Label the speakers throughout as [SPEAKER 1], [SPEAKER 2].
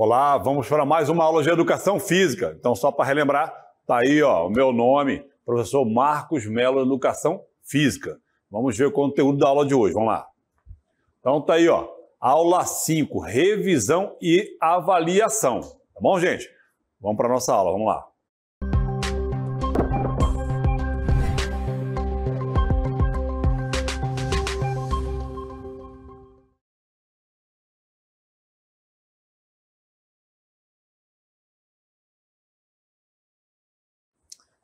[SPEAKER 1] Olá, vamos para mais uma aula de educação física. Então, só para relembrar, tá aí ó, o meu nome, professor Marcos Melo, Educação Física. Vamos ver o conteúdo da aula de hoje, vamos lá. Então tá aí, ó, aula 5, revisão e avaliação. Tá bom, gente? Vamos para nossa aula, vamos lá.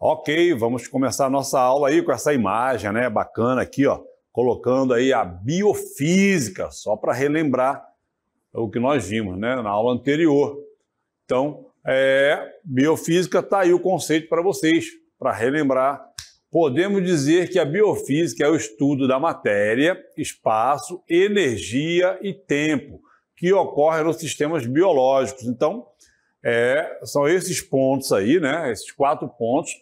[SPEAKER 1] Ok, vamos começar a nossa aula aí com essa imagem, né? Bacana aqui, ó, colocando aí a biofísica, só para relembrar o que nós vimos, né, na aula anterior. Então, é, biofísica está aí o conceito para vocês, para relembrar. Podemos dizer que a biofísica é o estudo da matéria, espaço, energia e tempo que ocorre nos sistemas biológicos. Então, é, são esses pontos aí, né? Esses quatro pontos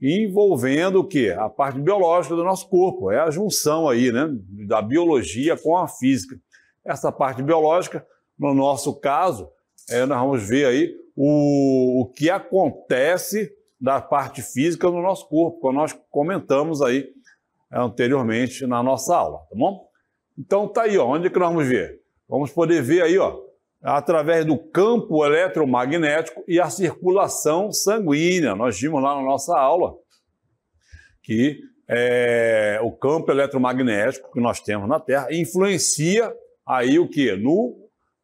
[SPEAKER 1] envolvendo o quê? A parte biológica do nosso corpo, é a junção aí, né, da biologia com a física. Essa parte biológica, no nosso caso, é, nós vamos ver aí o, o que acontece da parte física no nosso corpo, como nós comentamos aí é, anteriormente na nossa aula, tá bom? Então tá aí, ó, onde é que nós vamos ver? Vamos poder ver aí, ó, através do campo eletromagnético e a circulação sanguínea. Nós vimos lá na nossa aula que é, o campo eletromagnético que nós temos na Terra influencia aí o que? No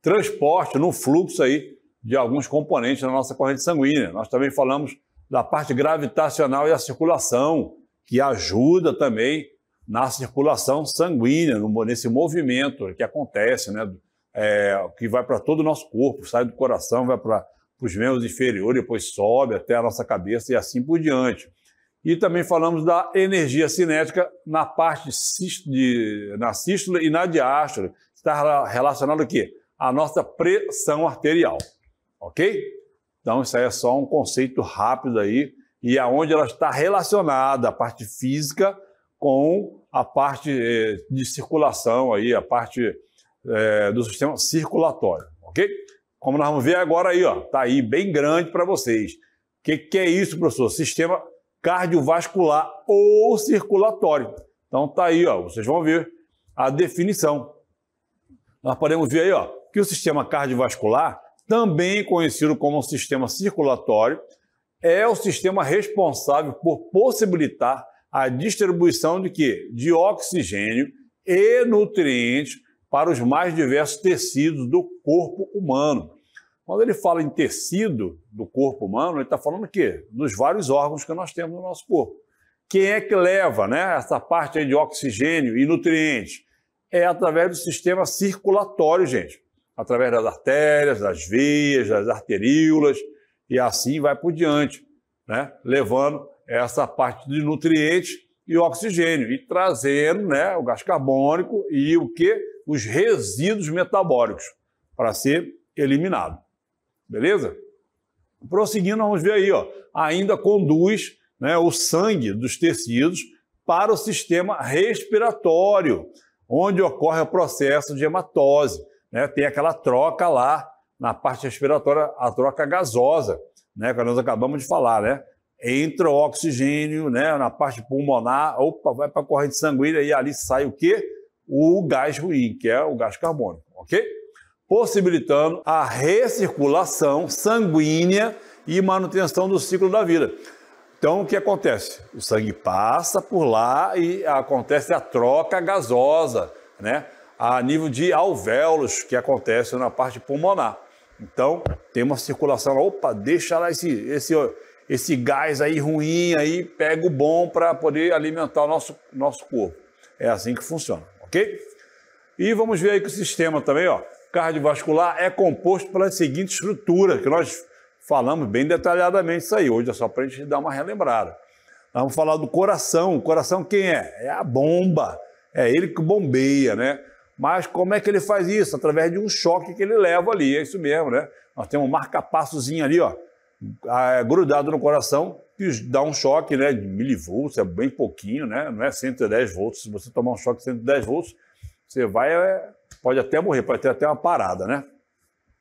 [SPEAKER 1] transporte, no fluxo aí de alguns componentes da nossa corrente sanguínea. Nós também falamos da parte gravitacional e a circulação, que ajuda também na circulação sanguínea, nesse movimento que acontece, né, do, é, que vai para todo o nosso corpo, sai do coração, vai para os membros inferiores, depois sobe até a nossa cabeça e assim por diante. E também falamos da energia cinética na parte de, na sístole e na diástole, que está relacionado aqui à nossa pressão arterial, ok? Então isso aí é só um conceito rápido aí e aonde ela está relacionada a parte física com a parte eh, de circulação aí, a parte é, do sistema circulatório, ok? Como nós vamos ver agora aí, ó, tá aí bem grande para vocês. O que, que é isso, professor? Sistema cardiovascular ou circulatório. Então tá aí, ó, vocês vão ver a definição. Nós podemos ver aí, ó, que o sistema cardiovascular, também conhecido como sistema circulatório, é o sistema responsável por possibilitar a distribuição de que? De oxigênio e nutrientes para os mais diversos tecidos do corpo humano. Quando ele fala em tecido do corpo humano, ele está falando o quê? Nos vários órgãos que nós temos no nosso corpo. Quem é que leva né, essa parte aí de oxigênio e nutrientes? É através do sistema circulatório, gente. Através das artérias, das veias, das arteríolas, e assim vai por diante, né? levando essa parte de nutrientes e oxigênio, e trazendo né, o gás carbônico e o que? os resíduos metabólicos para ser eliminado. Beleza? Prosseguindo, vamos ver aí, ó, ainda conduz né, o sangue dos tecidos para o sistema respiratório, onde ocorre o processo de hematose. Né? Tem aquela troca lá na parte respiratória, a troca gasosa, né, que nós acabamos de falar, né? Entra o oxigênio né, na parte pulmonar, opa, vai para a corrente sanguínea e ali sai o quê? o gás ruim, que é o gás carbônico, ok? Possibilitando a recirculação sanguínea e manutenção do ciclo da vida. Então, o que acontece? O sangue passa por lá e acontece a troca gasosa, né? A nível de alvéolos que acontece na parte pulmonar. Então, tem uma circulação, opa, deixa lá esse, esse, esse gás aí ruim, aí pega o bom para poder alimentar o nosso, nosso corpo. É assim que funciona ok? E vamos ver aí que o sistema também, ó, cardiovascular é composto pela seguinte estrutura, que nós falamos bem detalhadamente isso aí. Hoje é só para a gente dar uma relembrada. Nós vamos falar do coração. O coração quem é? É a bomba. É ele que bombeia, né? Mas como é que ele faz isso? Através de um choque que ele leva ali, é isso mesmo, né? Nós temos um marca-passozinho ali, ó, ah, grudado no coração, que dá um choque né, de milivolts, é bem pouquinho, né? não é 110 volts. Se você tomar um choque de 110 volts, você vai, é, pode até morrer, pode ter até uma parada, né?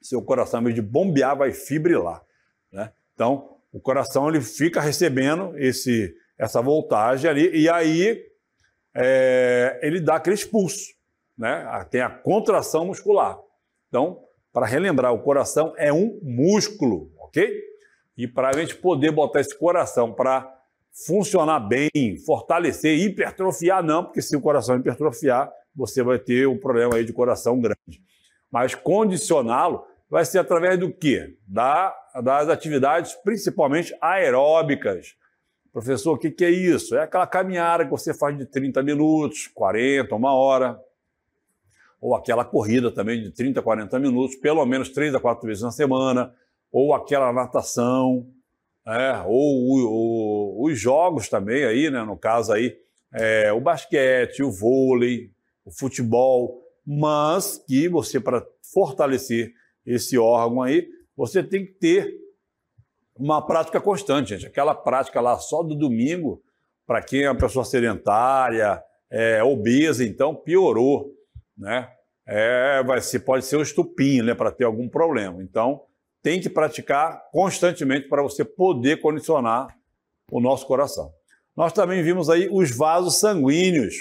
[SPEAKER 1] Seu coração, ao invés de bombear, vai fibrilar. Né? Então, o coração ele fica recebendo esse, essa voltagem ali, e aí é, ele dá aquele expulso, né? Ah, tem a contração muscular. Então, para relembrar, o coração é um músculo, ok? E para a gente poder botar esse coração para funcionar bem, fortalecer, hipertrofiar, não, porque se o coração hipertrofiar, você vai ter um problema aí de coração grande. Mas condicioná-lo vai ser através do quê? Da, das atividades, principalmente aeróbicas. Professor, o que, que é isso? É aquela caminhada que você faz de 30 minutos, 40, uma hora. Ou aquela corrida também de 30, 40 minutos, pelo menos 3 a 4 vezes na semana ou aquela natação, é, ou, ou, os jogos também aí, né? No caso aí, é, o basquete, o vôlei, o futebol, mas que você, para fortalecer esse órgão aí, você tem que ter uma prática constante, gente. Aquela prática lá só do domingo, para quem é uma pessoa sedentária, é, obesa, então piorou, né? É, vai ser, pode ser um estupim, né, para ter algum problema. Então, tem que praticar constantemente para você poder condicionar o nosso coração. Nós também vimos aí os vasos sanguíneos,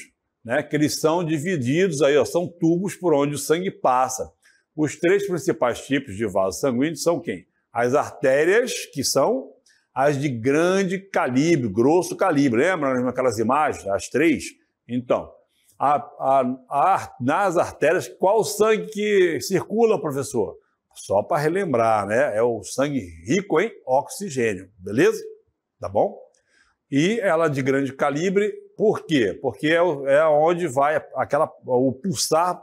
[SPEAKER 1] né, que eles são divididos aí, ó, são tubos por onde o sangue passa. Os três principais tipos de vasos sanguíneos são quem? As artérias, que são as de grande calibre, grosso calibre. Lembra aquelas imagens, as três? Então, a, a, a, nas artérias, qual o sangue que circula, professor? Só para relembrar, né? É o sangue rico em oxigênio, beleza? Tá bom? E ela de grande calibre, por quê? Porque é, é onde vai aquela, o pulsar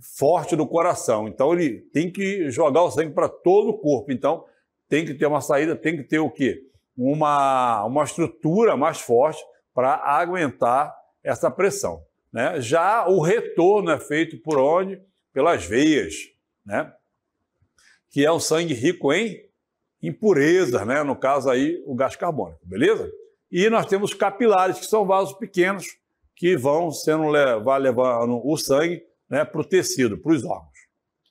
[SPEAKER 1] forte do coração. Então ele tem que jogar o sangue para todo o corpo. Então tem que ter uma saída, tem que ter o quê? Uma, uma estrutura mais forte para aguentar essa pressão. Né? Já o retorno é feito por onde? Pelas veias. Né? que é o sangue rico em impurezas, né? no caso aí o gás carbônico, beleza? E nós temos capilares, que são vasos pequenos, que vão sendo levar, levando o sangue né, para o tecido, para os órgãos.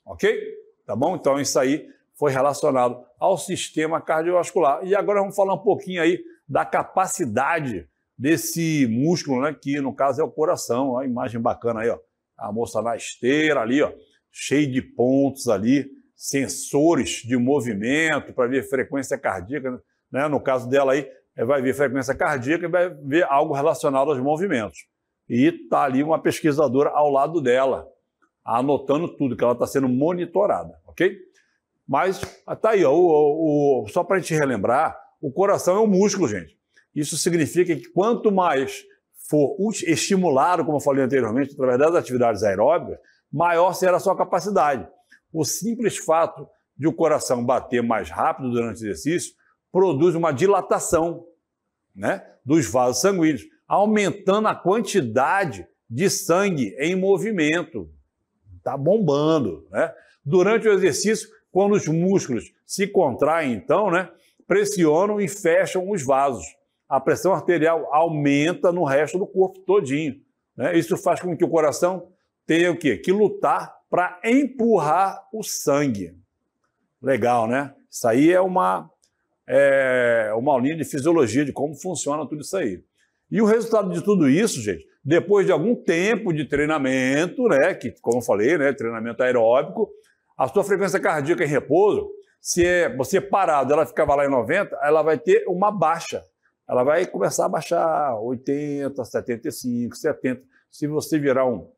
[SPEAKER 1] Ok? Tá bom? Então isso aí foi relacionado ao sistema cardiovascular. E agora vamos falar um pouquinho aí da capacidade desse músculo, né, que no caso é o coração. Ó, a imagem bacana aí, ó. A moça na esteira ali, ó, cheio de pontos ali, sensores de movimento para ver frequência cardíaca. Né? No caso dela aí, é, vai ver frequência cardíaca e vai ver algo relacionado aos movimentos. E está ali uma pesquisadora ao lado dela, anotando tudo, que ela está sendo monitorada, ok? Mas ah, tá aí, ó, o, o, só para a gente relembrar, o coração é um músculo, gente. Isso significa que quanto mais for estimulado, como eu falei anteriormente, através das atividades aeróbicas, maior será a sua capacidade. O simples fato de o coração bater mais rápido durante o exercício produz uma dilatação né, dos vasos sanguíneos, aumentando a quantidade de sangue em movimento. Está bombando. Né? Durante o exercício, quando os músculos se contraem, então, né, pressionam e fecham os vasos. A pressão arterial aumenta no resto do corpo todinho. Né? Isso faz com que o coração tenha o quê? que lutar para empurrar o sangue. Legal, né? Isso aí é uma, é uma aulinha de fisiologia, de como funciona tudo isso aí. E o resultado de tudo isso, gente, depois de algum tempo de treinamento, né, que, como eu falei, né, treinamento aeróbico, a sua frequência cardíaca em repouso, se é, você é parado, ela ficava lá em 90, ela vai ter uma baixa. Ela vai começar a baixar 80, 75, 70. Se você virar um,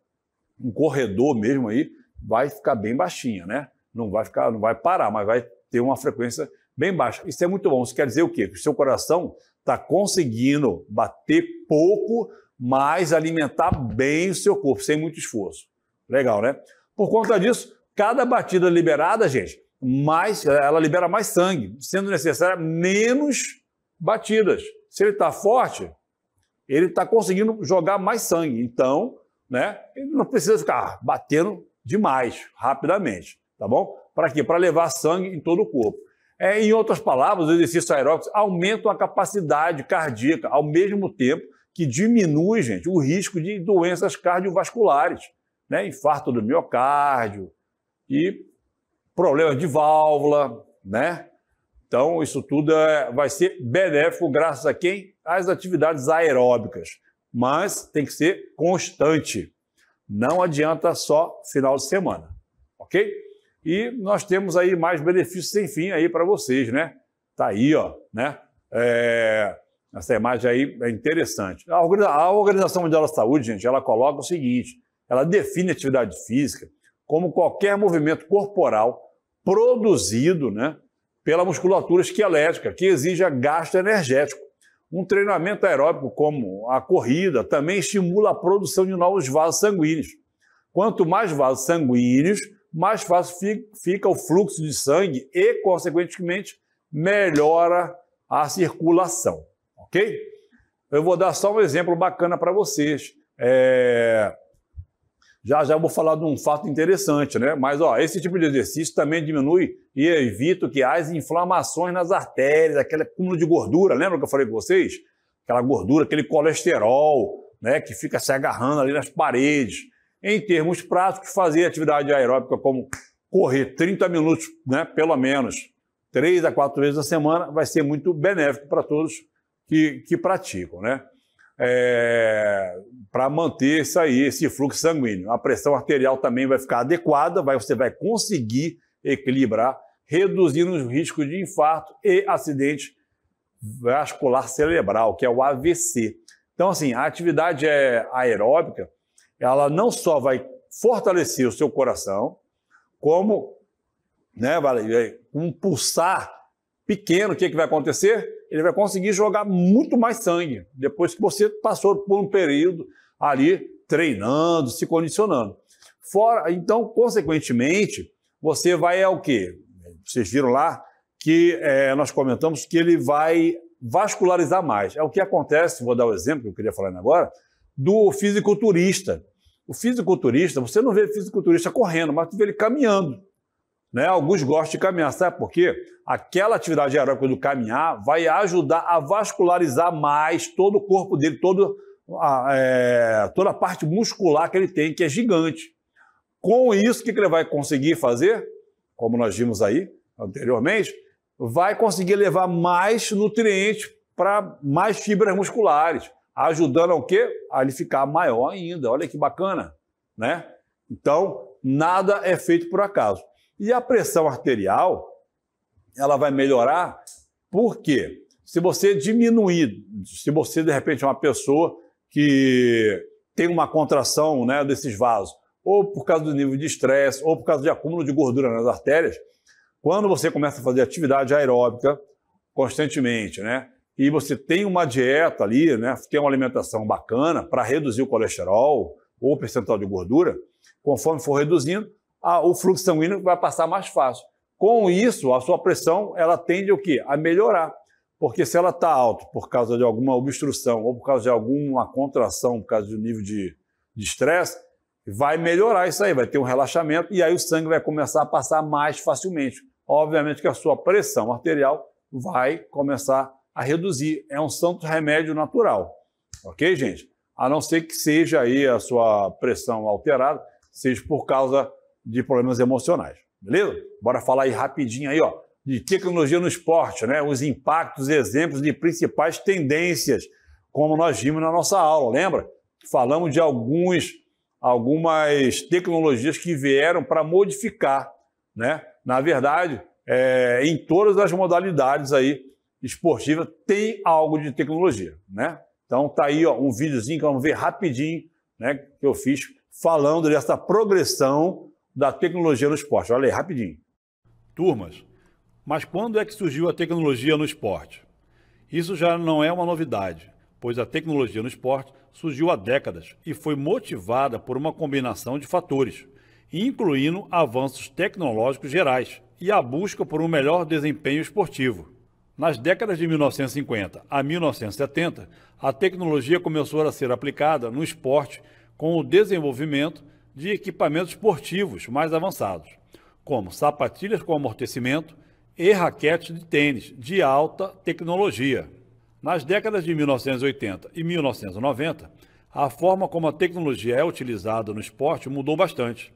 [SPEAKER 1] um corredor mesmo aí, vai ficar bem baixinha, né? Não vai ficar, não vai parar, mas vai ter uma frequência bem baixa. Isso é muito bom. Isso quer dizer o quê? Que o seu coração está conseguindo bater pouco, mas alimentar bem o seu corpo, sem muito esforço. Legal, né? Por conta disso, cada batida liberada, gente, mais, ela libera mais sangue, sendo necessária menos batidas. Se ele está forte, ele está conseguindo jogar mais sangue. Então, né, ele não precisa ficar batendo demais, rapidamente, tá bom? Para quê? Para levar sangue em todo o corpo. É, em outras palavras, os exercícios aeróbicos aumentam a capacidade cardíaca ao mesmo tempo que diminui, gente, o risco de doenças cardiovasculares, né? infarto do miocárdio e problemas de válvula, né? Então, isso tudo é, vai ser benéfico graças a quem? Às atividades aeróbicas, mas tem que ser constante. Não adianta só final de semana, ok? E nós temos aí mais benefícios sem fim aí para vocês, né? Tá aí, ó, né? É... Essa imagem aí é interessante. A Organização Mundial da Saúde, gente, ela coloca o seguinte: ela define atividade física como qualquer movimento corporal produzido né, pela musculatura esquelética, que exija gasto energético um treinamento aeróbico como a corrida também estimula a produção de novos vasos sanguíneos. Quanto mais vasos sanguíneos, mais fácil fica o fluxo de sangue e, consequentemente, melhora a circulação, ok? Eu vou dar só um exemplo bacana para vocês. É... Já já eu vou falar de um fato interessante, né? Mas ó, esse tipo de exercício também diminui e evita que as inflamações nas artérias, aquele acúmulo de gordura, lembra que eu falei com vocês? Aquela gordura, aquele colesterol, né, que fica se agarrando ali nas paredes. Em termos práticos, fazer atividade aeróbica como correr 30 minutos, né, pelo menos, três a quatro vezes a semana, vai ser muito benéfico para todos que, que praticam, né? é, para manter isso aí, esse fluxo sanguíneo. A pressão arterial também vai ficar adequada, vai, você vai conseguir equilibrar, reduzindo os riscos de infarto e acidente vascular cerebral, que é o AVC. Então, assim, a atividade é aeróbica, ela não só vai fortalecer o seu coração, como, né, um é, pulsar pequeno, o que, é que vai acontecer? ele vai conseguir jogar muito mais sangue depois que você passou por um período ali treinando, se condicionando. Fora, então, consequentemente, você vai ao é quê? Vocês viram lá que é, nós comentamos que ele vai vascularizar mais. É o que acontece, vou dar o um exemplo que eu queria falar agora, do fisiculturista. O fisiculturista, você não vê fisiculturista correndo, mas você vê ele caminhando. Né? Alguns gostam de caminhar, sabe por quê? Aquela atividade aeróbica do caminhar vai ajudar a vascularizar mais todo o corpo dele, todo a, é, toda a parte muscular que ele tem, que é gigante. Com isso, o que ele vai conseguir fazer? Como nós vimos aí anteriormente, vai conseguir levar mais nutrientes para mais fibras musculares, ajudando ao quê? A ele ficar maior ainda. Olha que bacana, né? Então, nada é feito por acaso. E a pressão arterial, ela vai melhorar porque se você diminuir, se você de repente é uma pessoa que tem uma contração né, desses vasos, ou por causa do nível de estresse, ou por causa de acúmulo de gordura nas artérias, quando você começa a fazer atividade aeróbica constantemente, né? E você tem uma dieta ali, né? Tem uma alimentação bacana para reduzir o colesterol ou o percentual de gordura, conforme for reduzindo, a, o fluxo sanguíneo vai passar mais fácil. Com isso, a sua pressão ela tende o quê? a melhorar. Porque se ela está alta por causa de alguma obstrução ou por causa de alguma contração, por causa de um nível de estresse, vai melhorar isso aí, vai ter um relaxamento e aí o sangue vai começar a passar mais facilmente. Obviamente que a sua pressão arterial vai começar a reduzir. É um santo remédio natural, ok, gente? A não ser que seja aí a sua pressão alterada, seja por causa de problemas emocionais. Beleza? Bora falar aí rapidinho aí, ó, de tecnologia no esporte, né? Os impactos, exemplos de principais tendências, como nós vimos na nossa aula, lembra? Falamos de alguns, algumas tecnologias que vieram para modificar, né? Na verdade, é, em todas as modalidades aí esportiva tem algo de tecnologia, né? Então tá aí ó, um videozinho que vamos ver rapidinho, né? Que eu fiz falando dessa progressão da tecnologia no esporte. Olha aí, rapidinho. Turmas, mas quando é que surgiu a tecnologia no esporte? Isso já não é uma novidade, pois a tecnologia no esporte surgiu há décadas e foi motivada por uma combinação de fatores, incluindo avanços tecnológicos gerais e a busca por um melhor desempenho esportivo. Nas décadas de 1950 a 1970, a tecnologia começou a ser aplicada no esporte com o desenvolvimento de equipamentos esportivos mais avançados, como sapatilhas com amortecimento e raquetes de tênis de alta tecnologia. Nas décadas de 1980 e 1990, a forma como a tecnologia é utilizada no esporte mudou bastante.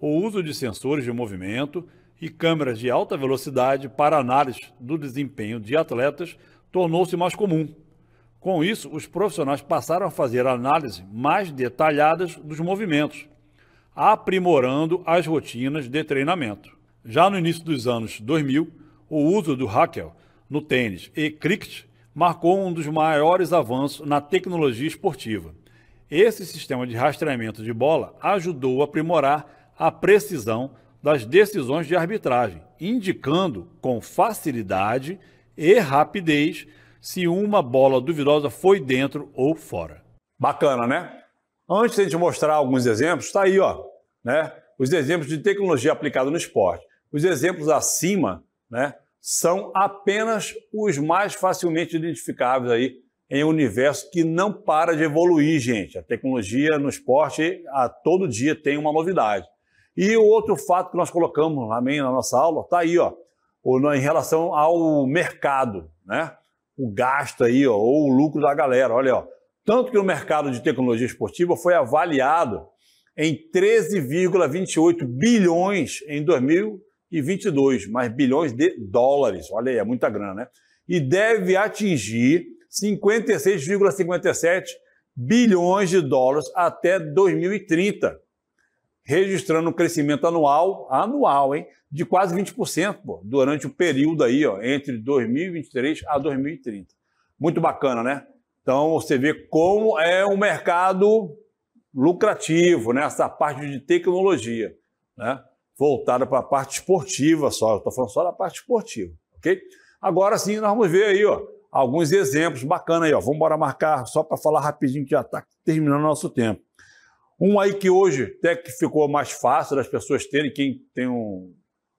[SPEAKER 1] O uso de sensores de movimento e câmeras de alta velocidade para análise do desempenho de atletas tornou-se mais comum. Com isso, os profissionais passaram a fazer análises mais detalhadas dos movimentos, aprimorando as rotinas de treinamento. Já no início dos anos 2000, o uso do raquel no tênis e cricket marcou um dos maiores avanços na tecnologia esportiva. Esse sistema de rastreamento de bola ajudou a aprimorar a precisão das decisões de arbitragem, indicando com facilidade e rapidez se uma bola duvidosa foi dentro ou fora. Bacana, né? Antes de a gente mostrar alguns exemplos, está aí, ó, né? Os exemplos de tecnologia aplicada no esporte. Os exemplos acima, né, são apenas os mais facilmente identificáveis aí em um universo que não para de evoluir, gente. A tecnologia no esporte a todo dia tem uma novidade. E o outro fato que nós colocamos lá na nossa aula está aí, ó, em relação ao mercado, né? O gasto aí, ó, ou o lucro da galera. Olha, ó, tanto que o mercado de tecnologia esportiva foi avaliado em 13,28 bilhões em 2022, mas bilhões de dólares, olha aí, é muita grana, né? E deve atingir 56,57 bilhões de dólares até 2030, registrando um crescimento anual, anual, hein, de quase 20% pô, durante o período aí, ó, entre 2023 a 2030. Muito bacana, né? Então você vê como é um mercado lucrativo, né? essa parte de tecnologia, né? voltada para a parte esportiva só, estou falando só da parte esportiva, ok? Agora sim, nós vamos ver aí ó, alguns exemplos bacanas aí, ó. vamos embora marcar só para falar rapidinho que já está terminando nosso tempo. Um aí que hoje até que ficou mais fácil das pessoas terem, quem tem um,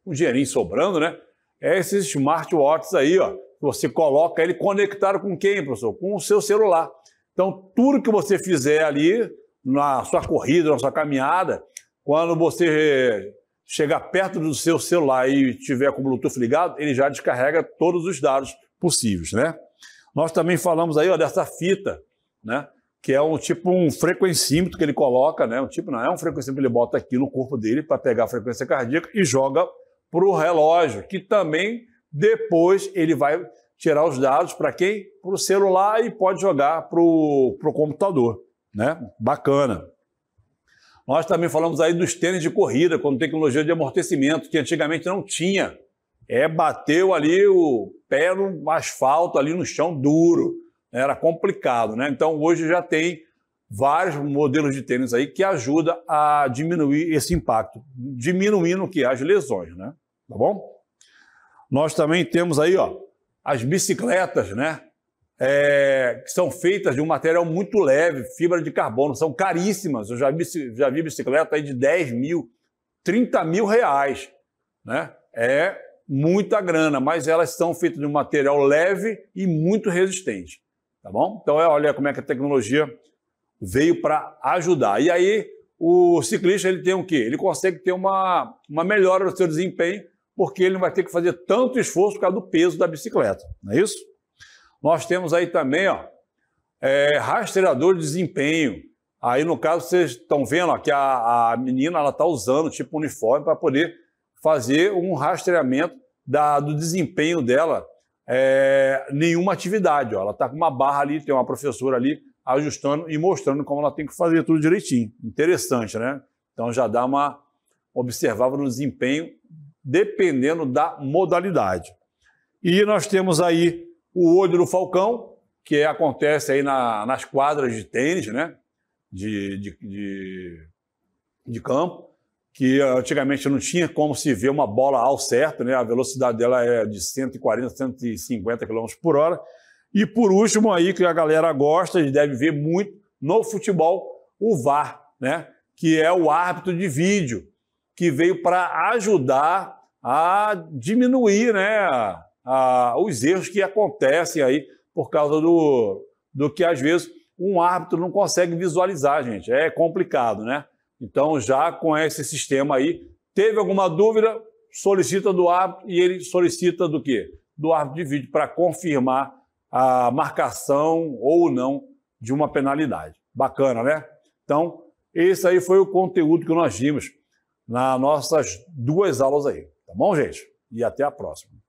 [SPEAKER 1] um dinheirinho sobrando, né? É esses smartwatches aí, ó, você coloca ele conectado com quem, professor? Com o seu celular. Então, tudo que você fizer ali, na sua corrida, na sua caminhada, quando você chegar perto do seu celular e tiver com o Bluetooth ligado, ele já descarrega todos os dados possíveis, né? Nós também falamos aí ó, dessa fita, né? Que é um tipo um frequencímetro que ele coloca, né? Um tipo não é um frequencímetro que ele bota aqui no corpo dele para pegar a frequência cardíaca e joga para o relógio, que também depois ele vai tirar os dados para quem? Para o celular e pode jogar para o computador. Né? Bacana. Nós também falamos aí dos tênis de corrida, com tecnologia de amortecimento, que antigamente não tinha. É, bateu ali o pé no asfalto, ali no chão duro. Era complicado, né? Então hoje já tem vários modelos de tênis aí que ajuda a diminuir esse impacto, diminuindo que as lesões, né? Tá bom? Nós também temos aí ó, as bicicletas, né? É, que são feitas de um material muito leve, fibra de carbono, são caríssimas. Eu já vi, já vi bicicleta aí de 10 mil, 30 mil reais. Né? É muita grana, mas elas são feitas de um material leve e muito resistente. Tá bom? Então, é, olha como é que a tecnologia veio para ajudar. E aí, o ciclista ele tem o quê? Ele consegue ter uma, uma melhora do seu desempenho porque ele não vai ter que fazer tanto esforço por causa do peso da bicicleta, não é isso? Nós temos aí também ó, é, rastreador de desempenho. Aí, no caso, vocês estão vendo ó, que a, a menina está usando tipo uniforme para poder fazer um rastreamento da, do desempenho dela é, nenhuma atividade. Ó. Ela está com uma barra ali, tem uma professora ali ajustando e mostrando como ela tem que fazer tudo direitinho. Interessante, né? Então já dá uma observável no desempenho dependendo da modalidade. E nós temos aí o olho do falcão, que acontece aí na, nas quadras de tênis, né? De, de, de, de, campo, que antigamente não tinha como se ver uma bola ao certo, né? A velocidade dela é de 140, 150 km por hora. E por último aí, que a galera gosta e deve ver muito no futebol, o VAR, né? Que é o árbitro de vídeo, que veio para ajudar a diminuir né, a, os erros que acontecem aí por causa do, do que às vezes um árbitro não consegue visualizar, gente. É complicado, né? Então, já com esse sistema aí, teve alguma dúvida, solicita do árbitro e ele solicita do quê? Do árbitro de vídeo para confirmar a marcação ou não de uma penalidade. Bacana, né? Então, esse aí foi o conteúdo que nós vimos nas nossas duas aulas aí. Tá bom, gente? E até a próxima.